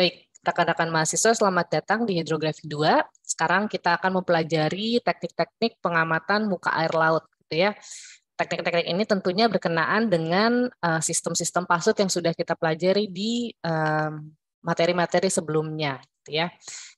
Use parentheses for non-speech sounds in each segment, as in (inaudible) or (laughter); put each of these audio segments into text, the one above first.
Baik, rekan-rekan mahasiswa selamat datang di hidrografi 2. Sekarang kita akan mempelajari teknik-teknik pengamatan muka air laut gitu ya. Teknik-teknik ini tentunya berkenaan dengan eh, sistem-sistem uh, pasut yang sudah kita pelajari di materi-materi sebelumnya gitu ya.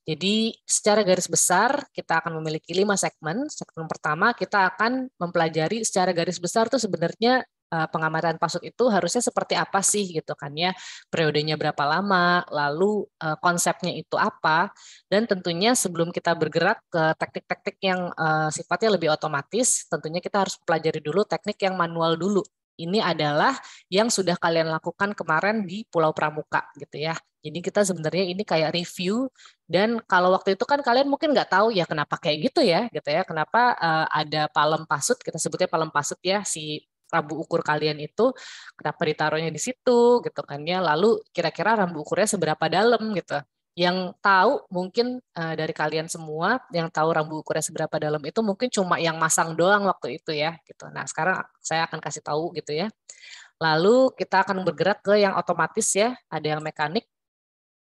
Jadi secara garis besar kita akan memiliki lima segmen. Segmen pertama kita akan mempelajari secara garis besar itu sebenarnya Eh, pengamatan pasut itu harusnya seperti apa sih gitu kan ya periodenya berapa lama lalu eh, konsepnya itu apa dan tentunya sebelum kita bergerak ke teknik-teknik yang eh, sifatnya lebih otomatis tentunya kita harus pelajari dulu teknik yang manual dulu ini adalah yang sudah kalian lakukan kemarin di Pulau Pramuka gitu ya. Jadi kita sebenarnya ini kayak review dan kalau waktu itu kan kalian mungkin nggak tahu ya kenapa kayak gitu ya gitu ya. Kenapa uh, ada palem pasut kita sebutnya palem pasut ya si rambu ukur kalian itu kenapa ditaruhnya di situ gitu kan ya lalu kira-kira rambu ukurnya seberapa dalam gitu yang tahu mungkin uh, dari kalian semua yang tahu rambu ukurnya seberapa dalam itu mungkin cuma yang masang doang waktu itu ya gitu. Nah, sekarang saya akan kasih tahu gitu ya. Lalu kita akan bergerak ke yang otomatis ya, ada yang mekanik,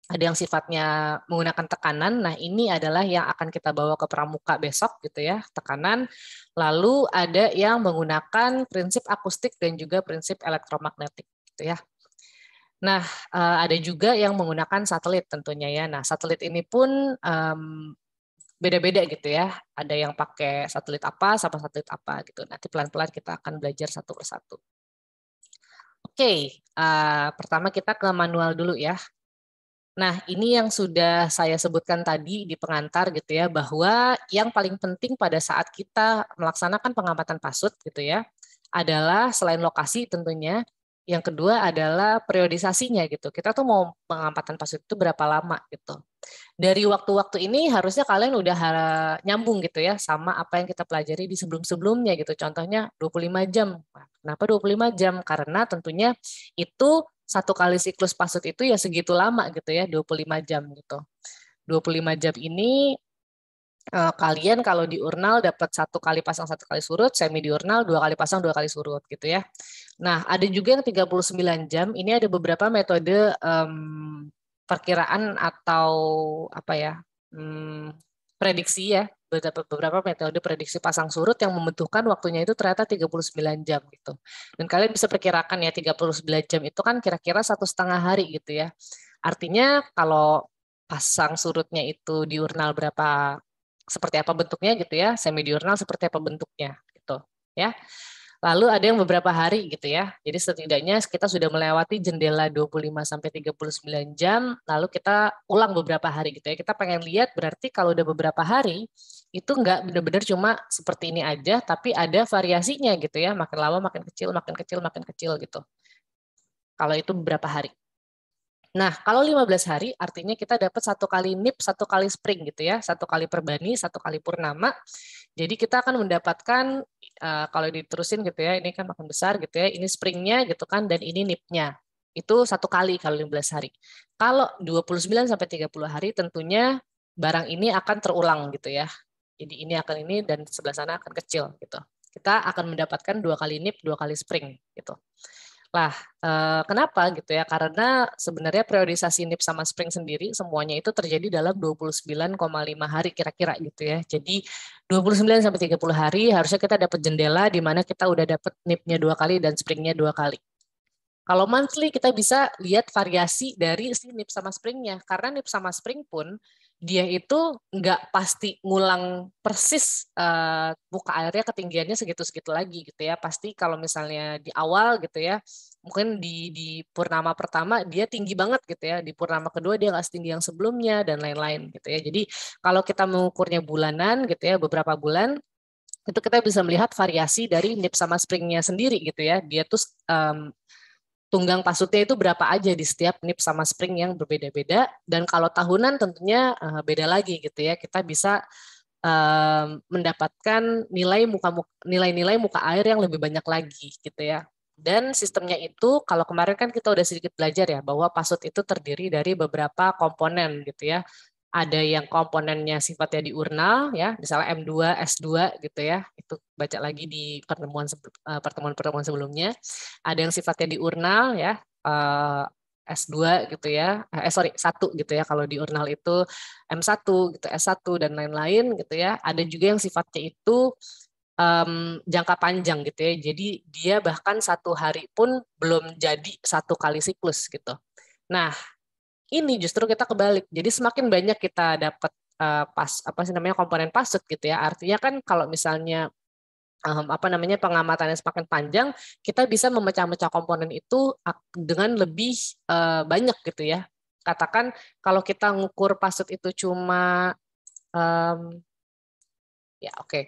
ada yang sifatnya menggunakan tekanan. Nah, ini adalah yang akan kita bawa ke pramuka besok gitu ya, tekanan. Lalu ada yang menggunakan prinsip akustik dan juga prinsip elektromagnetik gitu ya. Nah, eh, ada juga yang menggunakan satelit tentunya ya. Nah, satelit ini pun beda-beda gitu ya. Ada yang pakai satelit apa sama satelit apa gitu. Nanti pelan-pelan kita akan belajar satu persatu. Oke, okay, uh, eh, pertama kita ke manual dulu ya. Nah, ini yang sudah saya sebutkan tadi di pengantar gitu ya, bahwa yang paling penting pada saat kita melaksanakan pengamatan pasut gitu ya, adalah selain lokasi tentunya, yang kedua adalah periodisasinya gitu. Kita tuh mau pengamatan pasut itu berapa lama gitu. Dari waktu-waktu ini harusnya kalian udah nyambung gitu ya sama apa yang kita pelajari di sebelum-sebelumnya gitu. Contohnya 25 jam. Nah, kenapa 25 jam? Karena tentunya itu satu kali siklus pasut itu ya segitu lama gitu ya, 25 jam gitu. 25 jam ini eh, kalian kalau diurnal dapat satu kali pasang satu kali surut, semi diurnal dua kali pasang dua kali surut gitu ya. Nah, ada juga yang 39 jam, ini ada beberapa metode um, perkiraan atau apa ya, um, prediksi ya beberapa metode prediksi pasang surut yang membutuhkan waktunya itu ternyata 39 jam gitu. Dan kalian bisa perkirakan ya 39 jam itu kan kira-kira satu setengah hari gitu ya. Artinya kalau pasang surutnya itu diurnal berapa seperti apa bentuknya gitu ya, semi diurnal seperti apa bentuknya gitu ya. Lalu ada yang beberapa hari gitu ya. Jadi setidaknya kita sudah melewati jendela 25 sampai 39 jam, lalu kita ulang beberapa hari gitu ya. Kita pengen lihat berarti kalau udah beberapa hari itu nggak benar-benar cuma seperti ini aja, tapi ada variasinya gitu ya. Makin lama makin kecil, makin kecil, makin kecil gitu. Kalau itu beberapa hari. Nah, kalau 15 hari artinya kita dapat satu kali nip, satu kali spring gitu ya, satu kali perbani, satu kali purnama. Jadi kita akan mendapatkan eh, kalau diterusin gitu ya, ini kan makin besar gitu ya, ini springnya gitu kan dan ini nipnya. Itu satu kali kalau 15 hari. Kalau 29 sampai 30 hari tentunya barang ini akan terulang gitu ya. Jadi ini akan ini dan sebelah sana akan kecil gitu. Kita akan mendapatkan dua kali nip, dua kali spring gitu. Lah, eh, kenapa gitu ya? Karena sebenarnya priorisasi NIP sama Spring sendiri semuanya itu terjadi dalam 29,5 hari kira-kira gitu ya. Jadi 29 sampai 30 hari harusnya kita dapat jendela di mana kita udah dapat NIP-nya dua kali dan Spring-nya dua kali. Kalau monthly kita bisa lihat variasi dari si NIP sama Spring-nya. karena NIP sama spring pun dia itu nggak pasti ngulang persis uh, muka airnya ketinggiannya segitu-segitu lagi gitu ya. Pasti kalau misalnya di awal gitu ya, mungkin di di purnama pertama dia tinggi banget gitu ya. Di purnama kedua dia nggak setinggi yang sebelumnya dan lain-lain gitu ya. Jadi kalau kita mengukurnya bulanan gitu ya, beberapa bulan itu kita bisa melihat variasi dari nip sama springnya sendiri gitu ya. Dia tuh um, tunggang pasutnya itu berapa aja di setiap nip sama spring yang berbeda-beda dan kalau tahunan tentunya eh, beda lagi gitu ya kita bisa eh, mendapatkan nilai muka nilai-nilai muka air yang lebih banyak lagi gitu ya dan sistemnya itu kalau kemarin kan kita udah sedikit belajar ya bahwa pasut itu terdiri dari beberapa komponen gitu ya ada yang komponennya sifatnya diurnal ya misalnya M2 S2 gitu ya itu baca lagi di pertemuan eh, pertemuan-pertemuan sebelumnya ada yang sifatnya diurnal ya eh, S2 gitu ya eh sorry satu gitu ya kalau diurnal itu M1 gitu S1 dan lain-lain gitu ya ada juga yang sifatnya itu um, jangka panjang gitu ya jadi dia bahkan satu hari pun belum jadi satu kali siklus gitu nah ini justru kita kebalik. Jadi semakin banyak kita dapat uh, eh, pas apa sih namanya komponen pasut gitu ya. Artinya kan kalau misalnya um, apa namanya pengamatannya semakin panjang, kita bisa memecah-mecah komponen itu dengan lebih uh, banyak gitu ya. Katakan kalau kita ngukur pasut itu cuma um, ya oke okay.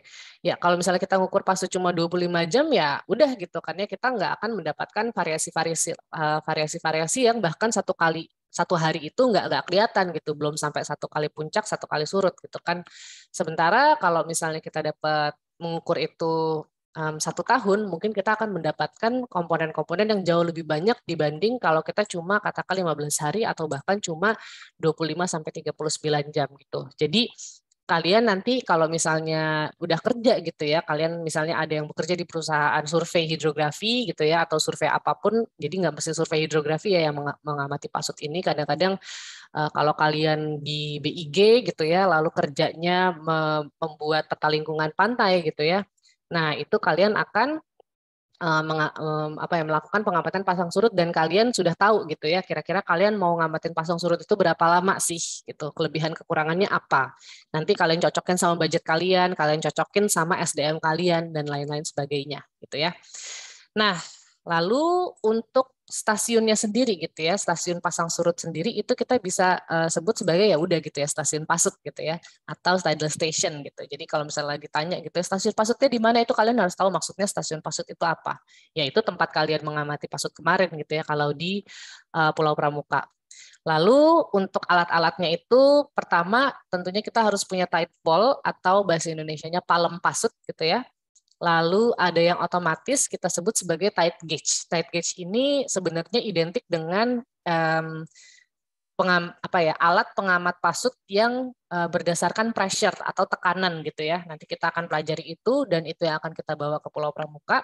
ya kalau misalnya kita ngukur pasu cuma 25 jam ya udah gitu kan ya kita nggak akan mendapatkan variasi-variasi eh, variasi-variasi yang bahkan satu kali satu hari itu nggak nggak kelihatan gitu belum sampai satu kali puncak satu kali surut gitu kan sementara kalau misalnya kita dapat mengukur itu um, satu tahun mungkin kita akan mendapatkan komponen-komponen yang jauh lebih banyak dibanding kalau kita cuma katakan 15 hari atau bahkan cuma 25 sampai 39 jam gitu jadi kalian nanti kalau misalnya udah kerja gitu ya, kalian misalnya ada yang bekerja di perusahaan survei hidrografi gitu ya, atau survei apapun, jadi nggak mesti survei hidrografi ya yang mengamati pasut ini, kadang-kadang eh, kalau kalian di BIG gitu ya, lalu kerjanya membuat peta lingkungan pantai gitu ya, nah itu kalian akan Eh, Meng, um, apa ya melakukan pengamatan pasang surut dan kalian sudah tahu gitu ya kira-kira kalian mau ngamatin pasang surut itu berapa lama sih gitu kelebihan kekurangannya apa nanti kalian cocokin sama budget kalian kalian cocokin sama SDM kalian dan lain-lain sebagainya gitu ya nah lalu untuk stasiunnya sendiri gitu ya stasiun pasang surut sendiri itu kita bisa uh, sebut sebagai ya udah gitu ya stasiun pasut gitu ya atau tidal station gitu jadi kalau misalnya ditanya gitu ya, stasiun pasutnya di mana itu kalian harus tahu maksudnya stasiun pasut itu apa yaitu tempat kalian mengamati pasut kemarin gitu ya kalau di uh, Pulau Pramuka Lalu untuk alat-alatnya itu pertama tentunya kita harus punya tide pole atau bahasa Indonesia-nya palem pasut gitu ya. Lalu ada yang otomatis kita sebut sebagai tight gauge. Tight gauge ini sebenarnya identik dengan um, pengam, apa ya alat pengamat pasut yang uh, berdasarkan pressure atau tekanan gitu ya. Nanti kita akan pelajari itu dan itu yang akan kita bawa ke Pulau Pramuka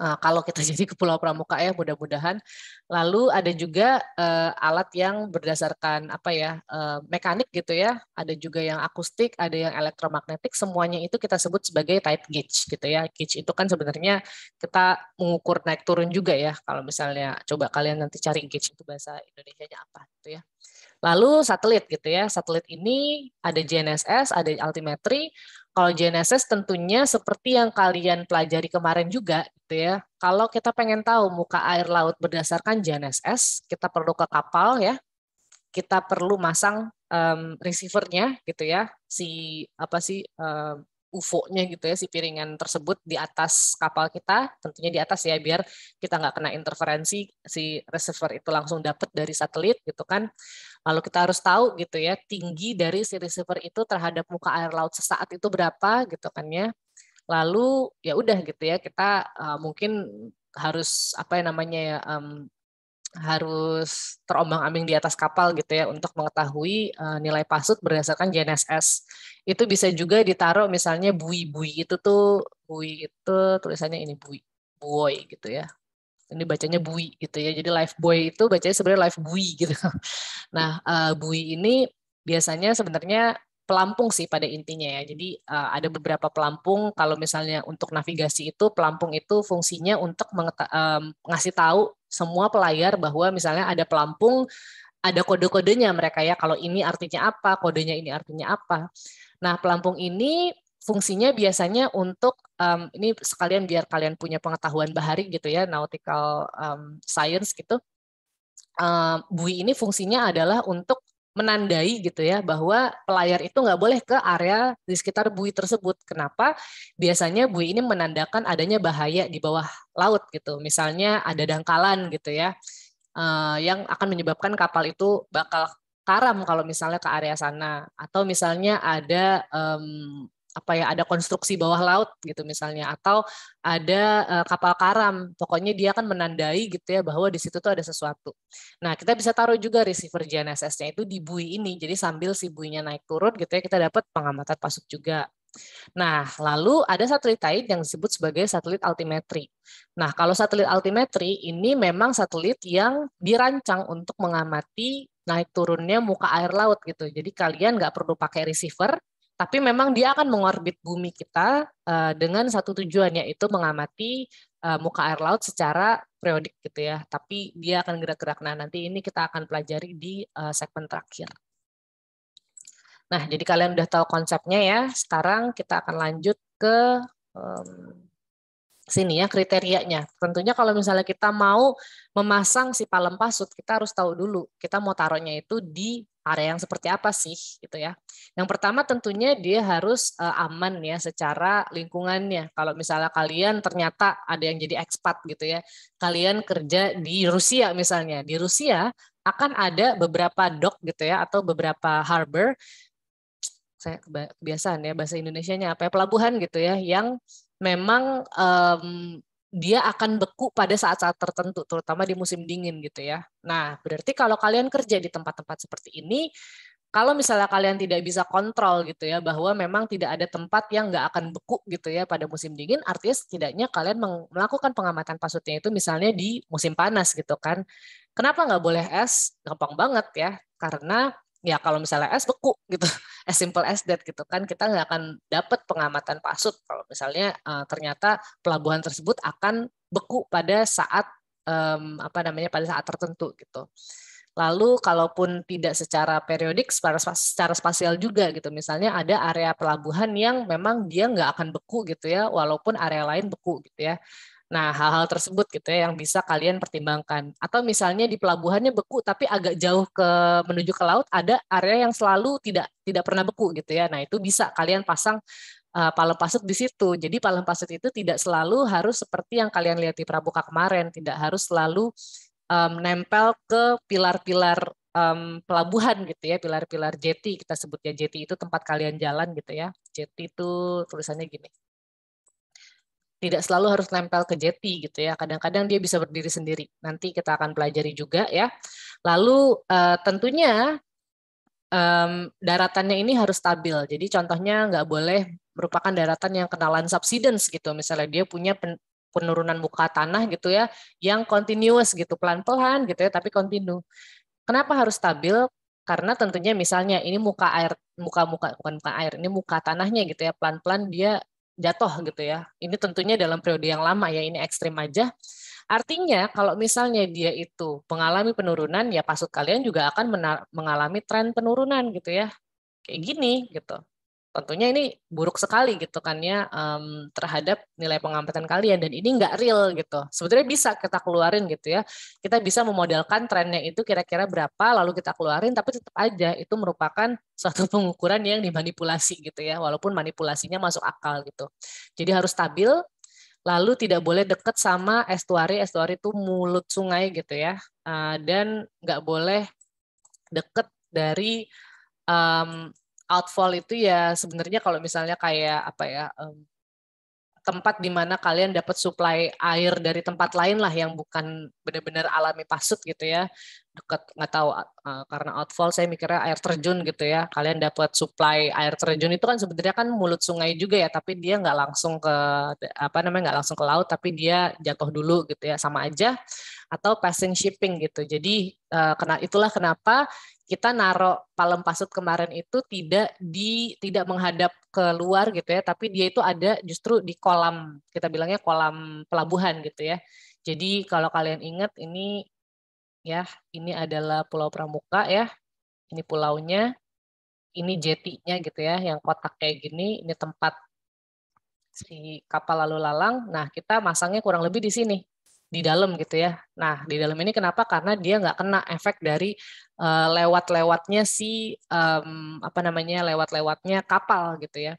uh, kalau kita iya. jadi ke Pulau Pramuka ya mudah-mudahan. Lalu ada juga uh, alat yang berdasarkan apa ya uh, mekanik gitu ya. Ada juga yang akustik, ada yang elektromagnetik. Semuanya itu kita sebut sebagai type gauge gitu ya. Gauge itu kan sebenarnya kita mengukur naik turun juga ya. Kalau misalnya coba kalian nanti cari gauge itu bahasa Indonesia-nya apa gitu ya. Lalu satelit gitu ya. Satelit ini ada GNSS, ada altimetri. Kalau GNSS tentunya seperti yang kalian pelajari kemarin juga gitu ya. Kalau kita pengen tahu muka air laut berdasarkan GNSS, kita perlu ke kapal ya. Kita perlu masang um, receivernya gitu ya. Si apa sih um, UFO-nya gitu ya, si piringan tersebut di atas kapal kita, tentunya di atas ya, biar kita nggak kena interferensi, si receiver itu langsung dapat dari satelit gitu kan. Lalu kita harus tahu gitu ya tinggi dari si receiver itu terhadap muka air laut sesaat itu berapa gitu kan ya. Lalu ya udah gitu ya kita uh, mungkin harus apa yang namanya ya um, harus terombang-ambing di atas kapal gitu ya untuk mengetahui uh, nilai pasut berdasarkan GNSS. Itu bisa juga ditaruh misalnya bui-bui itu tuh bui itu tulisannya ini bui buoy gitu ya ini bacanya bui gitu ya. Jadi life boy itu bacanya sebenarnya life bui (laughs) gitu. Nah, uh, bui ini biasanya sebenarnya pelampung sih pada intinya ya. Jadi uh, ada beberapa pelampung kalau misalnya untuk navigasi itu pelampung itu fungsinya untuk um, ngasih tahu semua pelayar bahwa misalnya ada pelampung ada kode-kodenya mereka ya kalau ini artinya apa, kodenya ini artinya apa. Nah, pelampung ini fungsinya biasanya untuk um, ini sekalian biar kalian punya pengetahuan bahari gitu ya nautical um, science gitu um, bui ini fungsinya adalah untuk menandai gitu ya bahwa pelayar itu nggak boleh ke area di sekitar bui tersebut. Kenapa? Biasanya bui ini menandakan adanya bahaya di bawah laut gitu. Misalnya ada dangkalan gitu ya uh, yang akan menyebabkan kapal itu bakal karam kalau misalnya ke area sana atau misalnya ada um, apa ya ada konstruksi bawah laut gitu misalnya atau ada uh, kapal karam pokoknya dia akan menandai gitu ya bahwa di situ tuh ada sesuatu. Nah, kita bisa taruh juga receiver GNSS-nya itu di bui ini. Jadi sambil si buinya naik turun gitu ya kita dapat pengamatan pasuk juga. Nah, lalu ada satelit yang disebut sebagai satelit altimetri. Nah, kalau satelit altimetri ini memang satelit yang dirancang untuk mengamati naik turunnya muka air laut gitu. Jadi kalian nggak perlu pakai receiver, tapi memang dia akan mengorbit bumi kita uh, dengan satu tujuan yaitu mengamati uh, muka air laut secara periodik gitu ya. Tapi dia akan gerak-gerak. Nah nanti ini kita akan pelajari di uh, segmen terakhir. Nah, jadi kalian udah tahu konsepnya ya. Sekarang kita akan lanjut ke um, sini ya kriterianya. Tentunya kalau misalnya kita mau memasang si palem pasut, kita harus tahu dulu kita mau taruhnya itu di area yang seperti apa sih gitu ya. Yang pertama tentunya dia harus eh, aman ya secara lingkungannya. Kalau misalnya kalian ternyata ada yang jadi ekspat gitu ya. Kalian kerja di Rusia misalnya. Di Rusia akan ada beberapa dock gitu ya atau beberapa harbor saya kebiasaan ya bahasa Indonesianya apa ya pelabuhan gitu ya yang memang um, dia akan beku pada saat-saat tertentu, terutama di musim dingin gitu ya. Nah, berarti kalau kalian kerja di tempat-tempat seperti ini, kalau misalnya kalian tidak bisa kontrol gitu ya, bahwa memang tidak ada tempat yang nggak akan beku gitu ya pada musim dingin, artinya setidaknya kalian melakukan pengamatan pasutnya itu misalnya di musim panas gitu kan. Kenapa nggak boleh es? Gampang banget ya, karena ya kalau misalnya es beku gitu (laughs) as simple as that gitu kan kita nggak akan dapat pengamatan pasut kalau misalnya uh, ternyata pelabuhan tersebut akan beku pada saat um, apa namanya pada saat tertentu gitu lalu kalaupun tidak secara periodik secara, secara spasial juga gitu misalnya ada area pelabuhan yang memang dia nggak akan beku gitu ya walaupun area lain beku gitu ya Nah, hal-hal tersebut gitu ya yang bisa kalian pertimbangkan. Atau misalnya di pelabuhannya beku tapi agak jauh ke menuju ke laut ada area yang selalu tidak tidak pernah beku gitu ya. Nah, itu bisa kalian pasang uh, eh, palem pasut di situ. Jadi palem pasut itu tidak selalu harus seperti yang kalian lihat di Prabuka kemarin, tidak harus selalu um, nempel ke pilar-pilar um, pelabuhan gitu ya, pilar-pilar jeti kita sebutnya jeti itu tempat kalian jalan gitu ya. Jeti itu tulisannya gini tidak selalu harus nempel ke jeti gitu ya. Kadang-kadang dia bisa berdiri sendiri. Nanti kita akan pelajari juga ya. Lalu uh, tentunya um, daratannya ini harus stabil. Jadi contohnya nggak boleh merupakan daratan yang kenalan subsidence gitu. Misalnya dia punya pen, penurunan muka tanah gitu ya, yang continuous gitu, pelan-pelan gitu ya, tapi kontinu. Kenapa harus stabil? Karena tentunya misalnya ini muka air, muka muka bukan muka air, ini muka tanahnya gitu ya, pelan-pelan dia jatuh gitu ya. Ini tentunya dalam periode yang lama ya, ini ekstrim aja. Artinya kalau misalnya dia itu mengalami penurunan, ya pasut kalian juga akan mengalami tren penurunan gitu ya. Kayak gini gitu tentunya ini buruk sekali gitu kan ya um, terhadap nilai pengamatan kalian dan ini nggak real gitu sebetulnya bisa kita keluarin gitu ya kita bisa memodalkan trennya itu kira-kira berapa lalu kita keluarin tapi tetap aja itu merupakan (laughs) suatu pengukuran yang dimanipulasi gitu ya walaupun manipulasinya masuk akal gitu jadi harus stabil lalu tidak boleh deket sama estuari estuari itu mulut sungai gitu ya uh, dan nggak boleh deket dari um, outfall itu ya sebenarnya kalau misalnya kayak apa ya um, tempat di mana kalian dapat suplai air dari tempat lain lah yang bukan benar-benar alami pasut gitu ya dekat nggak tahu uh, karena outfall saya mikirnya air terjun gitu ya kalian dapat suplai air terjun itu kan sebenarnya kan mulut sungai juga ya tapi dia nggak langsung ke apa namanya nggak langsung ke laut tapi dia jatuh dulu gitu ya sama aja atau passing shipping gitu jadi uh, kena itulah kenapa kita naruh palem pasut kemarin itu tidak di tidak menghadap keluar gitu ya, tapi dia itu ada justru di kolam kita bilangnya kolam pelabuhan gitu ya. Jadi kalau kalian ingat ini ya, ini adalah Pulau Pramuka ya. Ini pulaunya, ini jetinya gitu ya, yang kotak kayak gini, ini tempat si kapal lalu lalang. Nah, kita masangnya kurang lebih di sini di dalam gitu ya. Nah, di dalam ini kenapa? Karena dia nggak kena efek dari uh, lewat-lewatnya si um, apa namanya lewat-lewatnya kapal gitu ya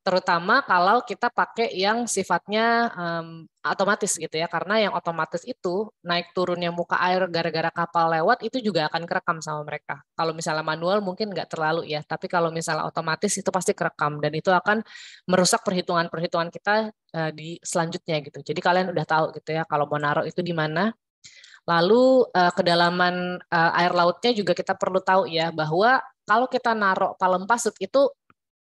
terutama kalau kita pakai yang sifatnya um, otomatis gitu ya karena yang otomatis itu naik turunnya muka air gara-gara kapal lewat itu juga akan kerekam sama mereka kalau misalnya manual mungkin nggak terlalu ya tapi kalau misalnya otomatis itu pasti kerekam dan itu akan merusak perhitungan-perhitungan kita uh, di selanjutnya gitu jadi kalian udah tahu gitu ya kalau mau naruh itu di mana lalu uh, kedalaman uh, air lautnya juga kita perlu tahu ya bahwa kalau kita naruh palem pasut itu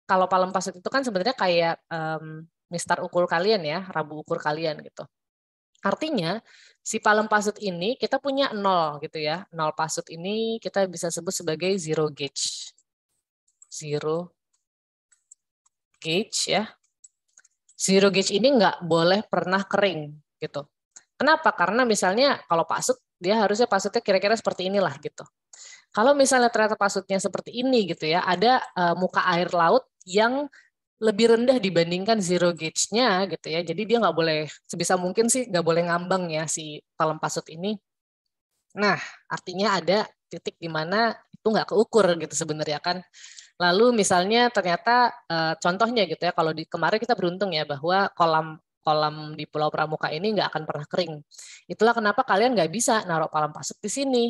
kalau palem pasut itu kan sebenarnya kayak um, mistar ukur kalian ya, rabu ukur kalian gitu. Artinya si palem pasut ini kita punya nol gitu ya. Nol pasut ini kita bisa sebut sebagai zero gauge. Zero gauge ya. Zero gauge ini nggak boleh pernah kering gitu. Kenapa? Karena misalnya kalau pasut dia harusnya pasutnya kira-kira seperti inilah gitu. Kalau misalnya ternyata pasutnya seperti ini gitu ya, ada uh, muka air laut yang lebih rendah dibandingkan zero gauge-nya gitu ya. Jadi dia nggak boleh sebisa mungkin sih nggak boleh ngambang ya si palem pasut ini. Nah artinya ada titik di mana itu nggak keukur gitu sebenarnya kan. Lalu misalnya ternyata eh, contohnya gitu ya kalau di kemarin kita beruntung ya bahwa kolam kolam di Pulau Pramuka ini nggak akan pernah kering. Itulah kenapa kalian nggak bisa naruh palem pasut di sini.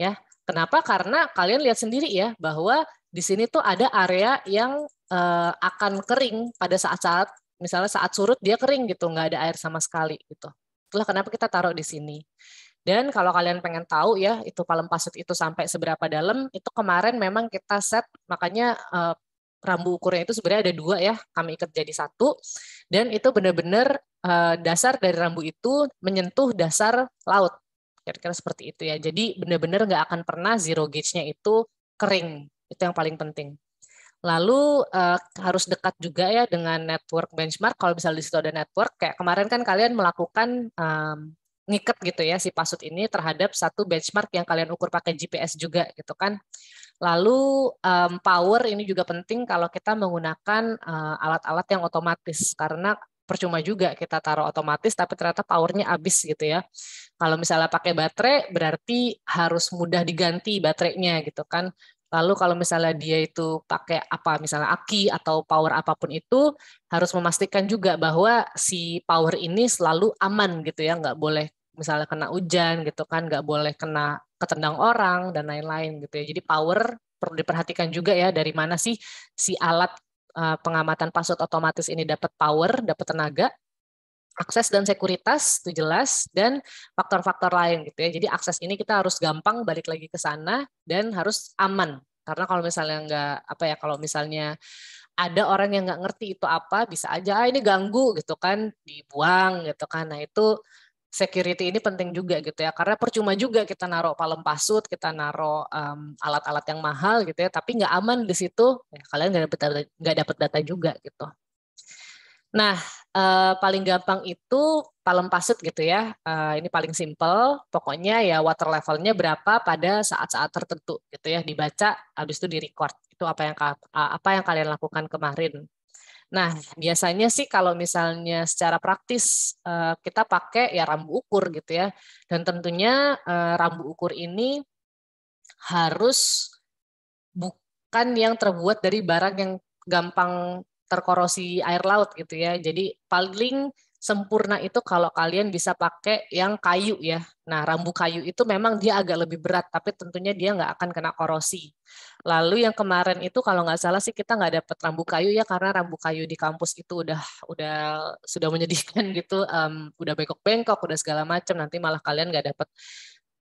Ya, kenapa? Karena kalian lihat sendiri ya bahwa di sini tuh ada area yang uh, akan kering pada saat-saat misalnya saat surut dia kering gitu, nggak ada air sama sekali gitu. Itulah kenapa kita taruh di sini. Dan kalau kalian pengen tahu ya, itu palem pasut itu sampai seberapa dalam, itu kemarin memang kita set, makanya uh, rambu ukurnya itu sebenarnya ada dua ya, kami ikat jadi satu, dan itu benar-benar uh, dasar dari rambu itu menyentuh dasar laut. Kira-kira seperti itu ya. Jadi benar-benar nggak akan pernah zero gauge-nya itu kering. Itu yang paling penting. Lalu uh, harus dekat juga ya dengan network benchmark. Kalau misalnya di situ ada network, kayak kemarin kan kalian melakukan um, ngikat gitu ya si pasut ini terhadap satu benchmark yang kalian ukur pakai GPS juga gitu kan. Lalu um, power ini juga penting kalau kita menggunakan alat eh, alat-alat yang otomatis karena percuma juga kita taruh otomatis tapi ternyata powernya habis gitu ya. Kalau misalnya pakai baterai berarti harus mudah diganti baterainya gitu kan. Lalu kalau misalnya dia itu pakai apa misalnya aki atau power apapun itu harus memastikan juga bahwa si power ini selalu aman gitu ya, nggak boleh misalnya kena hujan gitu kan, nggak boleh kena ketendang orang dan lain-lain gitu ya. Jadi power perlu diperhatikan juga ya dari mana sih si alat eh, pengamatan password otomatis ini dapat power, dapat tenaga, akses dan sekuritas itu jelas dan faktor-faktor lain gitu ya. Jadi akses ini kita harus gampang balik lagi ke sana dan harus aman karena kalau misalnya nggak apa ya kalau misalnya ada orang yang nggak ngerti itu apa bisa aja ah, ini ganggu gitu kan dibuang gitu kan nah itu security ini penting juga gitu ya karena percuma juga kita naruh palem pasut kita naruh um, alat-alat yang mahal gitu ya tapi nggak aman di situ ya, kalian nggak dapat nggak dapat data juga gitu nah uh, paling gampang itu palem pasut gitu ya. Uh, ini paling simple. Pokoknya ya water levelnya berapa pada saat-saat tertentu gitu ya dibaca, habis itu direcord. Itu apa yang apa yang kalian lakukan kemarin. Nah biasanya sih kalau misalnya secara praktis eh, kita pakai ya rambu ukur gitu ya. Dan tentunya rambu ukur ini harus bukan yang terbuat dari barang yang gampang terkorosi air laut gitu ya. Jadi paling sempurna itu kalau kalian bisa pakai yang kayu ya. Nah, rambu kayu itu memang dia agak lebih berat, tapi tentunya dia nggak akan kena korosi. Lalu yang kemarin itu kalau nggak salah sih kita nggak dapat rambu kayu ya karena rambu kayu di kampus itu udah udah sudah menyedihkan (laughs) gitu, um, udah bengkok-bengkok, udah segala macam. Nanti malah kalian nggak dapat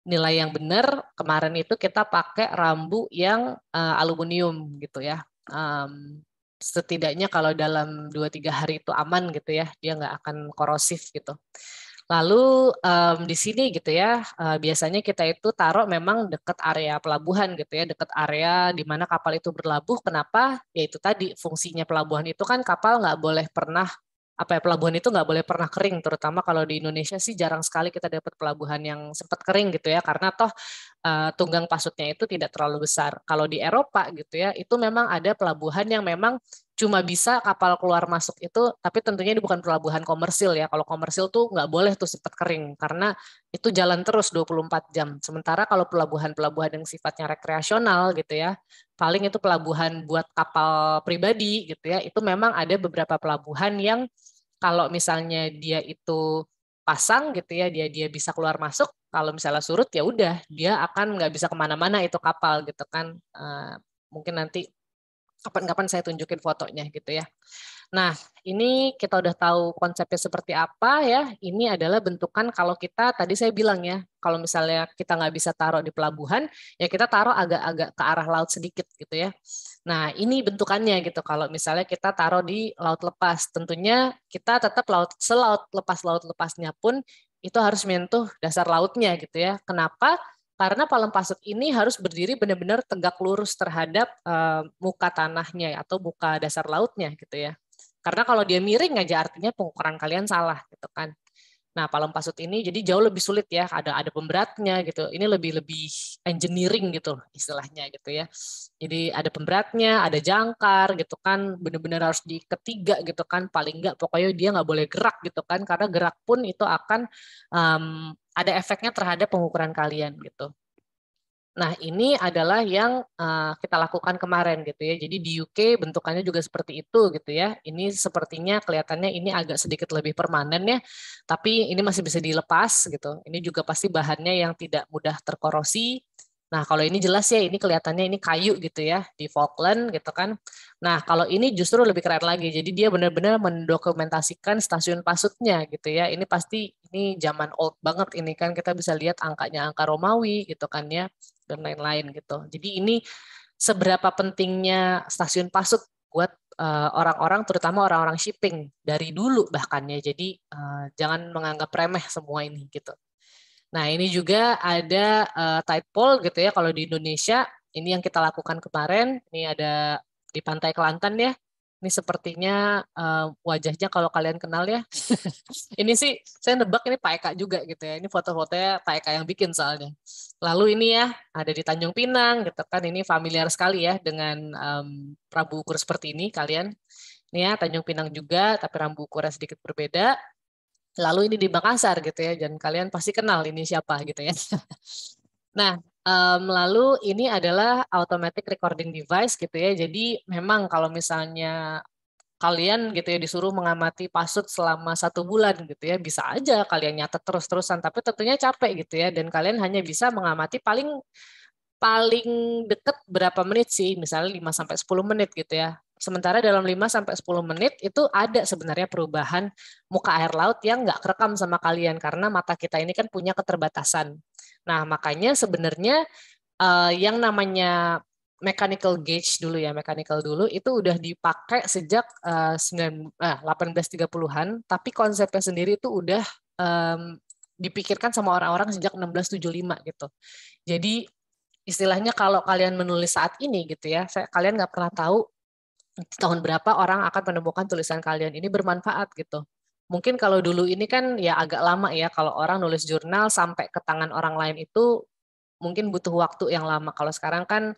nilai yang benar. Kemarin itu kita pakai rambu yang uh, aluminium gitu ya. Um, setidaknya kalau dalam 2-3 hari itu aman gitu ya, dia nggak akan korosif gitu. Lalu um, di sini gitu ya, uh, biasanya kita itu taruh memang dekat area pelabuhan gitu ya, dekat area di mana kapal itu berlabuh. Kenapa? Yaitu tadi fungsinya pelabuhan itu kan kapal nggak boleh pernah apa ya pelabuhan itu nggak boleh pernah kering terutama kalau di Indonesia sih jarang sekali kita dapat pelabuhan yang sempat kering gitu ya karena toh uh, tunggang pasutnya itu tidak terlalu besar kalau di Eropa gitu ya itu memang ada pelabuhan yang memang cuma bisa kapal keluar masuk itu tapi tentunya ini bukan pelabuhan komersil ya kalau komersil tuh nggak boleh tuh sempat kering karena itu jalan terus 24 jam sementara kalau pelabuhan-pelabuhan yang sifatnya rekreasional gitu ya paling itu pelabuhan buat kapal pribadi gitu ya itu memang ada beberapa pelabuhan yang kalau misalnya dia itu pasang gitu ya dia dia bisa keluar masuk kalau misalnya surut ya udah dia akan nggak bisa kemana-mana itu kapal gitu kan uh, mungkin nanti kapan-kapan saya tunjukin fotonya gitu ya Nah, ini kita udah tahu konsepnya seperti apa ya. Ini adalah bentukan kalau kita tadi saya bilang ya, kalau misalnya kita nggak bisa taruh di pelabuhan, ya kita taruh agak-agak ke arah laut sedikit gitu ya. Nah, ini bentukannya gitu. Kalau misalnya kita taruh di laut lepas, tentunya kita tetap laut selaut lepas laut lepasnya pun itu harus menyentuh dasar lautnya gitu ya. Kenapa? karena palem pasut ini harus berdiri benar-benar tegak lurus terhadap uh, muka tanahnya atau muka dasar lautnya gitu ya. Karena kalau dia miring aja artinya pengukuran kalian salah gitu kan. Nah, palem pasut ini jadi jauh lebih sulit ya, ada ada pemberatnya gitu. Ini lebih lebih engineering gitu istilahnya gitu ya. Jadi ada pemberatnya, ada jangkar gitu kan, benar-benar harus di ketiga gitu kan, paling enggak pokoknya dia nggak boleh gerak gitu kan, karena gerak pun itu akan um, ada efeknya terhadap pengukuran kalian gitu. Nah, ini adalah yang uh, kita lakukan kemarin gitu ya. Jadi di UK bentukannya juga seperti itu gitu ya. Ini sepertinya kelihatannya ini agak sedikit lebih permanen ya, tapi ini masih bisa dilepas gitu. Ini juga pasti bahannya yang tidak mudah terkorosi. Nah, kalau ini jelas ya ini kelihatannya ini kayu gitu ya di Falkland gitu kan. Nah, kalau ini justru lebih keren lagi. Jadi dia benar-benar mendokumentasikan stasiun pasutnya gitu ya. Ini pasti ini zaman old banget ini kan kita bisa lihat angkanya angka Romawi gitu kan ya dan lain-lain gitu. Jadi ini seberapa pentingnya stasiun pasut buat eh, orang-orang terutama orang-orang shipping dari dulu bahkan ya. Jadi eh, jangan menganggap remeh semua ini gitu. Nah, ini juga ada uh, eh, pole gitu ya kalau di Indonesia. Ini yang kita lakukan kemarin, ini ada di Pantai Kelantan ya. Ini sepertinya uh, wajahnya kalau kalian kenal ya. (laughs) ini sih saya nebak ini Pak Eka juga gitu ya. Ini foto-fotonya Pak Eka yang bikin soalnya. Lalu ini ya ada di Tanjung Pinang gitu kan. Ini familiar sekali ya dengan um, rambu ukur seperti ini kalian. Ini ya Tanjung Pinang juga tapi rambu ukurnya sedikit berbeda. Lalu ini di Makassar gitu ya. Dan kalian pasti kenal ini siapa gitu ya. (laughs) nah Um, lalu ini adalah automatic recording device gitu ya. Jadi memang kalau misalnya kalian gitu ya disuruh mengamati pasut selama satu bulan gitu ya bisa aja kalian nyatet terus-terusan tapi tentunya capek gitu ya dan kalian hanya bisa mengamati paling paling deket berapa menit sih misalnya 5 sampai 10 menit gitu ya Sementara dalam 5 sampai 10 menit itu ada sebenarnya perubahan muka air laut yang nggak kerekam sama kalian karena mata kita ini kan punya keterbatasan. Nah, makanya sebenarnya uh, yang namanya mechanical gauge dulu ya, mechanical dulu itu udah dipakai sejak uh, uh, 1830-an, tapi konsepnya sendiri itu udah um, dipikirkan sama orang-orang sejak 1675 gitu. Jadi istilahnya kalau kalian menulis saat ini gitu ya, saya, kalian nggak pernah tahu tahun berapa orang akan menemukan tulisan kalian ini bermanfaat gitu mungkin kalau dulu ini kan ya agak lama ya kalau orang nulis jurnal sampai ke tangan orang lain itu mungkin butuh waktu yang lama. Kalau sekarang kan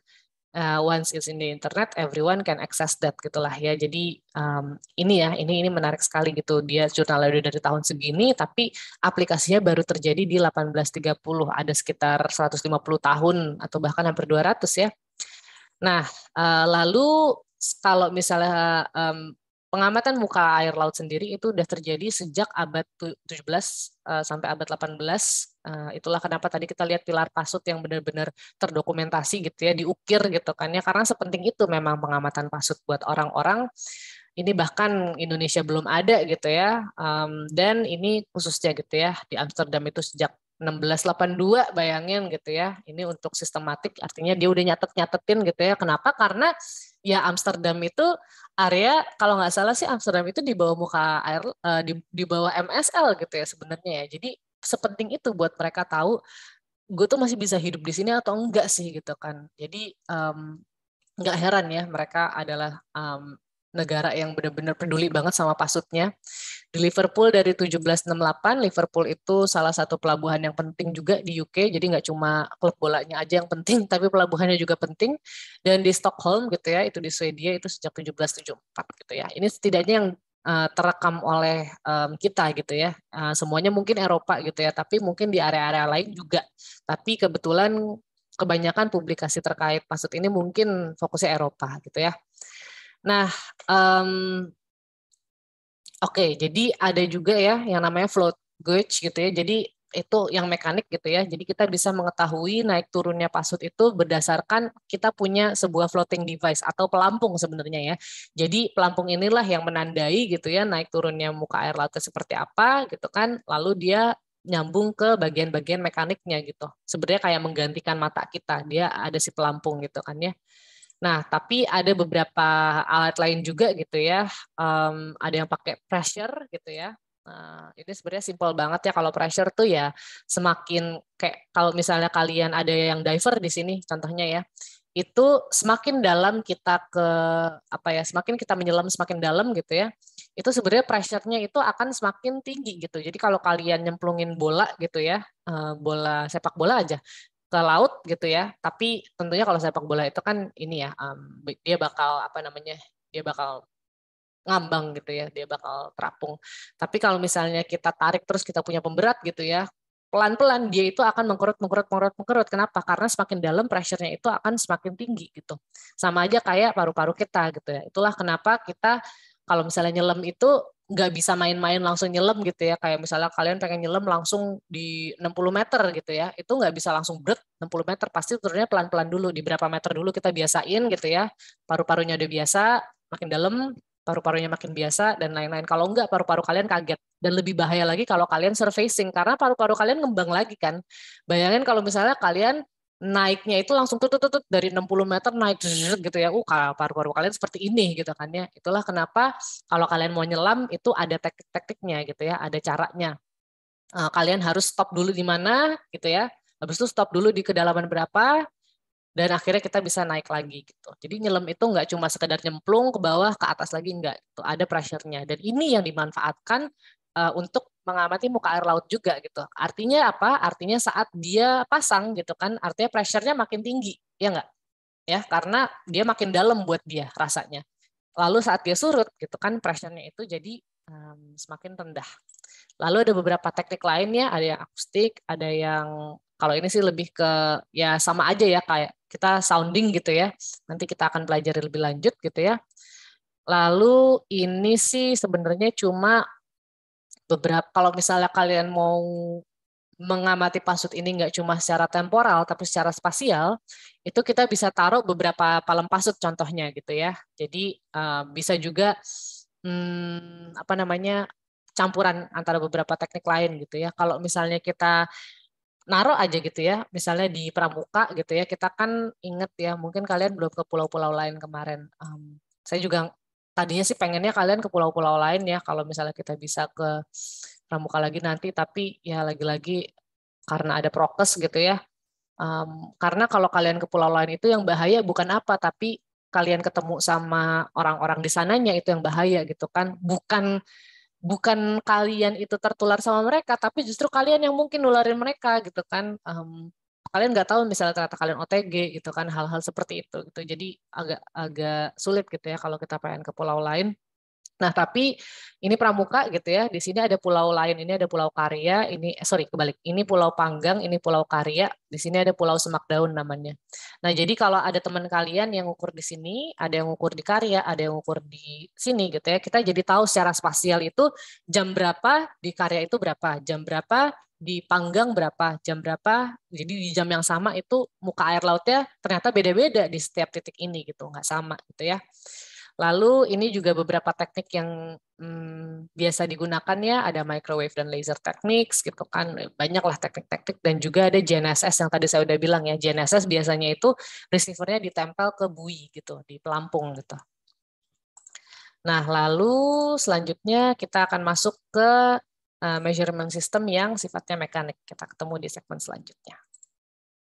uh, once it's in the internet everyone can access that gitulah ya. Jadi um, ini ya ini ini menarik sekali gitu. Dia jurnal udah dari tahun segini tapi aplikasinya baru terjadi di 1830. Ada sekitar 150 tahun atau bahkan hampir 200 ya. Nah, uh, lalu kalau misalnya um, Pengamatan muka air laut sendiri itu sudah terjadi sejak abad 17 eh, sampai abad 18. Eh, itulah kenapa tadi kita lihat pilar pasut yang benar-benar terdokumentasi gitu ya, diukir gitu kan ya. Karena sepenting itu memang pengamatan pasut buat orang-orang. Ini bahkan Indonesia belum ada gitu ya. Dan ini khususnya gitu ya, di Amsterdam itu sejak 1682 bayangin gitu ya. Ini untuk sistematik artinya dia udah nyatet-nyatetin gitu ya. Kenapa? Karena ya Amsterdam itu area kalau nggak salah sih Amsterdam itu di bawah muka air uh, di, di bawah MSL gitu ya sebenarnya ya. Jadi sepenting itu buat mereka tahu gue tuh masih bisa hidup di sini atau enggak sih gitu kan. Jadi um, nggak heran ya mereka adalah um, negara yang benar-benar peduli banget sama pasutnya. Di Liverpool dari 1768, Liverpool itu salah satu pelabuhan yang penting juga di UK. Jadi nggak cuma klub bolanya aja yang penting, (laughs) tapi pelabuhannya juga penting. Dan di Stockholm gitu ya, itu di Swedia itu sejak 1774 gitu ya. Ini setidaknya yang uh, terekam oleh um, kita gitu ya. Uh, semuanya mungkin Eropa gitu ya, tapi mungkin di area-area lain juga. Tapi kebetulan kebanyakan publikasi terkait pasut ini mungkin fokusnya Eropa gitu ya. Nah, um, oke, okay, jadi ada juga ya yang namanya float gauge gitu ya. Jadi itu yang mekanik gitu ya. Jadi kita bisa mengetahui naik turunnya pasut itu berdasarkan kita punya sebuah floating device atau pelampung sebenarnya ya. Jadi pelampung inilah yang menandai gitu ya naik turunnya muka air lautnya seperti apa gitu kan. Lalu dia nyambung ke bagian-bagian mekaniknya gitu. Sebenarnya kayak menggantikan mata kita. Dia ada si pelampung gitu kan ya. Nah, tapi ada beberapa alat lain juga gitu ya. Um, ada yang pakai pressure gitu ya. Nah, ini sebenarnya simpel banget ya kalau pressure tuh ya semakin kayak kalau misalnya kalian ada yang diver di sini contohnya ya itu semakin dalam kita ke apa ya semakin kita menyelam semakin dalam gitu ya itu sebenarnya pressure-nya itu akan semakin tinggi gitu jadi kalau kalian nyemplungin bola gitu ya eh, bola sepak bola aja ke laut gitu ya. Tapi tentunya kalau sepak bola itu kan ini ya, um, dia bakal apa namanya, dia bakal ngambang gitu ya, dia bakal terapung. Tapi kalau misalnya kita tarik terus kita punya pemberat gitu ya, pelan-pelan dia itu akan mengkerut, mengkerut, mengkerut, mengkerut. Kenapa? Karena semakin dalam pressure-nya itu akan semakin tinggi gitu. Sama aja kayak paru-paru kita gitu ya. Itulah kenapa kita kalau misalnya nyelam itu nggak bisa main-main langsung nyelam gitu ya kayak misalnya kalian pengen nyelam langsung di 60 meter gitu ya itu nggak bisa langsung enam 60 meter pasti turunnya pelan-pelan dulu di berapa meter dulu kita biasain gitu ya paru-parunya udah biasa makin dalam paru-parunya makin biasa dan lain-lain. Kalau enggak paru-paru kalian kaget dan lebih bahaya lagi kalau kalian surfacing karena paru-paru kalian ngembang lagi kan. Bayangin kalau misalnya kalian naiknya itu langsung tut, tut, tut dari 60 meter naik gitu ya. Uh, paru-paru kalian seperti ini gitu kan ya. Itulah kenapa kalau kalian mau nyelam itu ada teknik-tekniknya gitu ya, ada caranya. Eh, kalian harus stop dulu di mana gitu ya. Habis itu stop dulu di kedalaman berapa dan akhirnya kita bisa naik lagi gitu. Jadi nyelam itu nggak cuma sekedar nyemplung ke bawah ke atas lagi nggak, itu ada pressure-nya dan ini yang dimanfaatkan uh, untuk mengamati muka air laut juga gitu. Artinya apa? Artinya saat dia pasang gitu kan, artinya pressure-nya makin tinggi, ya enggak? Ya, karena dia makin dalam buat dia rasanya. Lalu saat dia surut gitu kan, pressure-nya itu jadi um, semakin rendah. Lalu ada beberapa teknik lainnya, ada yang akustik, ada yang kalau ini sih lebih ke ya sama aja ya kayak kita sounding gitu ya. Nanti kita akan pelajari lebih lanjut gitu ya. Lalu ini sih sebenarnya cuma beberapa kalau misalnya kalian mau mengamati pasut ini nggak cuma secara temporal tapi secara spasial itu kita bisa taruh beberapa palem pasut contohnya gitu ya jadi uh, bisa juga hmm, apa namanya campuran antara beberapa teknik lain gitu ya kalau misalnya kita naruh aja gitu ya, misalnya di Pramuka gitu ya, kita kan inget ya, mungkin kalian belum ke pulau-pulau lain kemarin. Um, saya juga tadinya sih pengennya kalian ke pulau-pulau lain ya kalau misalnya kita bisa ke Pramuka lagi nanti tapi ya lagi-lagi karena ada prokes gitu ya um, karena kalau kalian ke pulau lain itu yang bahaya bukan apa tapi kalian ketemu sama orang-orang di sananya itu yang bahaya gitu kan bukan bukan kalian itu tertular sama mereka tapi justru kalian yang mungkin nularin mereka gitu kan um, kalian nggak tahu misalnya ternyata kalian OTG gitu kan hal-hal seperti itu gitu jadi agak agak sulit gitu ya kalau kita pengen ke pulau lain nah tapi ini Pramuka gitu ya di sini ada pulau lain ini ada pulau Karya ini eh, sorry kebalik ini pulau Panggang ini pulau Karya di sini ada pulau Semak Daun namanya nah jadi kalau ada teman kalian yang ukur di sini ada yang ukur di Karya ada yang ukur di sini gitu ya kita jadi tahu secara spasial itu jam berapa di Karya itu berapa jam berapa dipanggang berapa jam berapa jadi di jam yang sama itu muka air lautnya ternyata beda-beda di setiap titik ini gitu nggak sama gitu ya lalu ini juga beberapa teknik yang hmm, biasa digunakan ya ada microwave dan laser techniques gitu kan banyaklah teknik-teknik dan juga ada GNSS yang tadi saya udah bilang ya GNSS biasanya itu receivernya ditempel ke bui gitu di pelampung gitu Nah, lalu selanjutnya kita akan masuk ke Eh, measurement system yang sifatnya mekanik. Kita ketemu di segmen selanjutnya.